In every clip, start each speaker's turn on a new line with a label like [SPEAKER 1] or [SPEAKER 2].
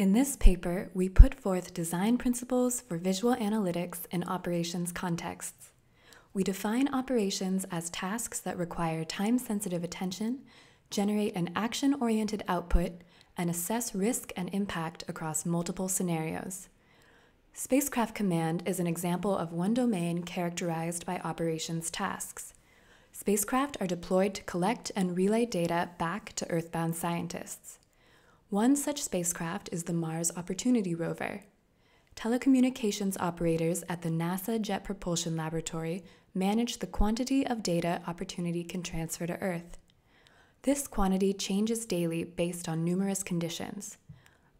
[SPEAKER 1] In this paper, we put forth design principles for visual analytics in operations contexts. We define operations as tasks that require time sensitive attention, generate an action oriented output, and assess risk and impact across multiple scenarios. Spacecraft Command is an example of one domain characterized by operations tasks. Spacecraft are deployed to collect and relay data back to Earthbound scientists. One such spacecraft is the Mars Opportunity rover. Telecommunications operators at the NASA Jet Propulsion Laboratory manage the quantity of data Opportunity can transfer to Earth. This quantity changes daily based on numerous conditions.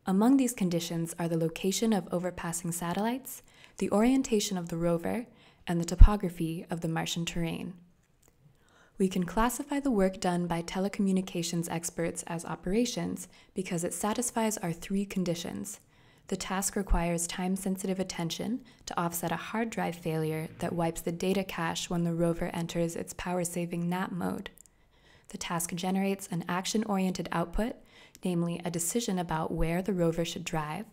[SPEAKER 1] Among these conditions are the location of overpassing satellites, the orientation of the rover, and the topography of the Martian terrain. We can classify the work done by telecommunications experts as operations because it satisfies our three conditions. The task requires time sensitive attention to offset a hard drive failure that wipes the data cache when the rover enters its power saving nap mode. The task generates an action oriented output, namely a decision about where the rover should drive,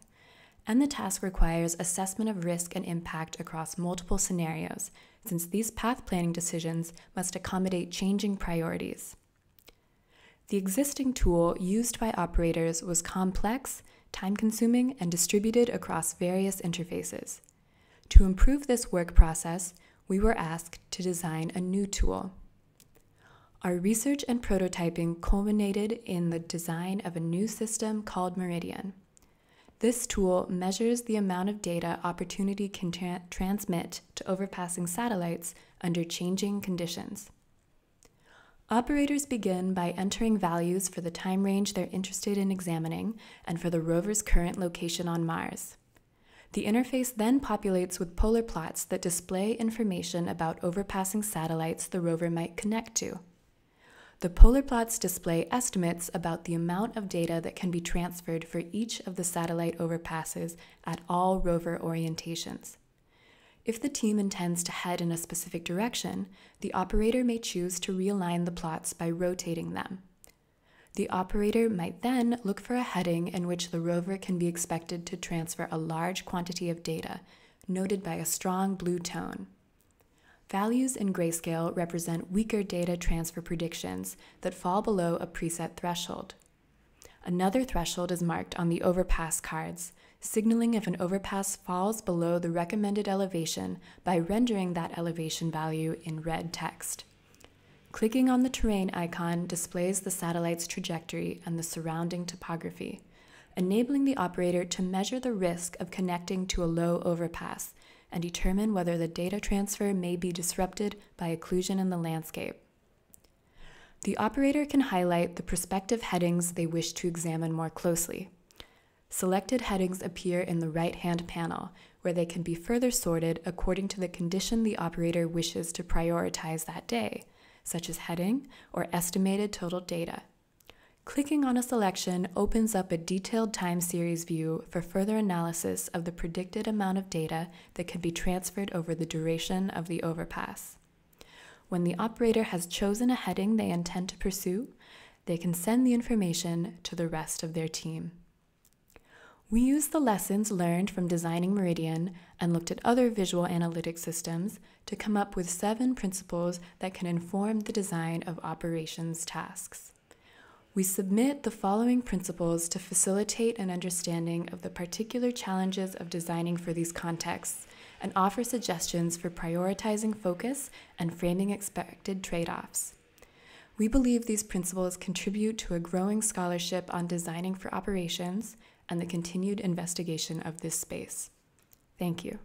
[SPEAKER 1] and the task requires assessment of risk and impact across multiple scenarios, since these path planning decisions must accommodate changing priorities. The existing tool used by operators was complex, time consuming, and distributed across various interfaces. To improve this work process, we were asked to design a new tool. Our research and prototyping culminated in the design of a new system called Meridian. This tool measures the amount of data Opportunity can tra transmit to overpassing satellites under changing conditions. Operators begin by entering values for the time range they're interested in examining and for the rover's current location on Mars. The interface then populates with polar plots that display information about overpassing satellites the rover might connect to, the polar plots display estimates about the amount of data that can be transferred for each of the satellite overpasses at all rover orientations. If the team intends to head in a specific direction, the operator may choose to realign the plots by rotating them. The operator might then look for a heading in which the rover can be expected to transfer a large quantity of data, noted by a strong blue tone. Values in grayscale represent weaker data transfer predictions that fall below a preset threshold. Another threshold is marked on the overpass cards, signaling if an overpass falls below the recommended elevation by rendering that elevation value in red text. Clicking on the terrain icon displays the satellite's trajectory and the surrounding topography, enabling the operator to measure the risk of connecting to a low overpass and determine whether the data transfer may be disrupted by occlusion in the landscape. The operator can highlight the prospective headings they wish to examine more closely. Selected headings appear in the right-hand panel, where they can be further sorted according to the condition the operator wishes to prioritize that day, such as heading or estimated total data. Clicking on a selection opens up a detailed time series view for further analysis of the predicted amount of data that can be transferred over the duration of the overpass. When the operator has chosen a heading they intend to pursue, they can send the information to the rest of their team. We used the lessons learned from designing Meridian and looked at other visual analytic systems to come up with seven principles that can inform the design of operations tasks we submit the following principles to facilitate an understanding of the particular challenges of designing for these contexts and offer suggestions for prioritizing focus and framing expected trade offs. We believe these principles contribute to a growing scholarship on designing for operations and the continued investigation of this space. Thank you.